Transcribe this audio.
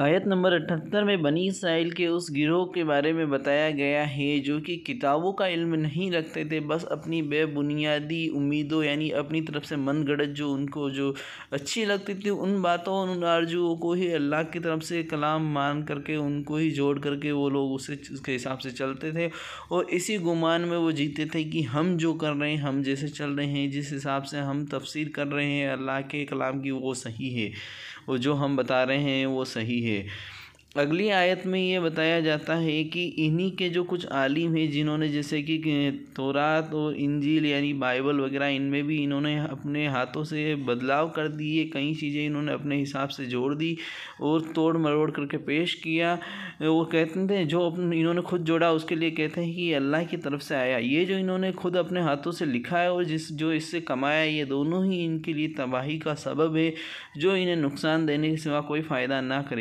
आयत नंबर अठहत्तर में बनी इसराइल के उस गिरोह के बारे में बताया गया है जो कि किताबों का इल्म नहीं रखते थे बस अपनी बेबुनियादी उम्मीदों यानी अपनी तरफ से मन गढ़त जो उनको जो अच्छी लगती थी उन बातों उन आरजुओं को ही अल्लाह की तरफ से कलाम मान करके उनको ही जोड़ करके वो लोग उसे उसके हिसाब से चलते थे और इसी गुमान में वो जीते थे कि हम जो कर रहे हैं हम जैसे चल रहे हैं जिस हिसाब से हम तफसीर कर रहे हैं अल्लाह के कलाम की वो सही है वो जो हम बता रहे हैं वो सही है अगली आयत में ये बताया जाता है कि इन्हीं के जो कुछ आलिम हैं जिन्होंने जैसे कि तोरात और इंजील यानी बाइबल वगैरह इनमें भी इन्होंने अपने हाथों से बदलाव कर दिए कई चीज़ें इन्होंने अपने हिसाब से जोड़ दी और तोड़ मरोड़ करके पेश किया वो कहते थे जो अपने इन्होंने खुद जोड़ा उसके लिए कहते हैं कि अल्लाह की तरफ से आया ये जो इन्होंने खुद अपने हाथों से लिखा है और जिस जो इससे कमाया ये दोनों ही इनके लिए तबाही का सबब है जो इन्हें नुकसान देने के सिवा कोई फ़ायदा ना करे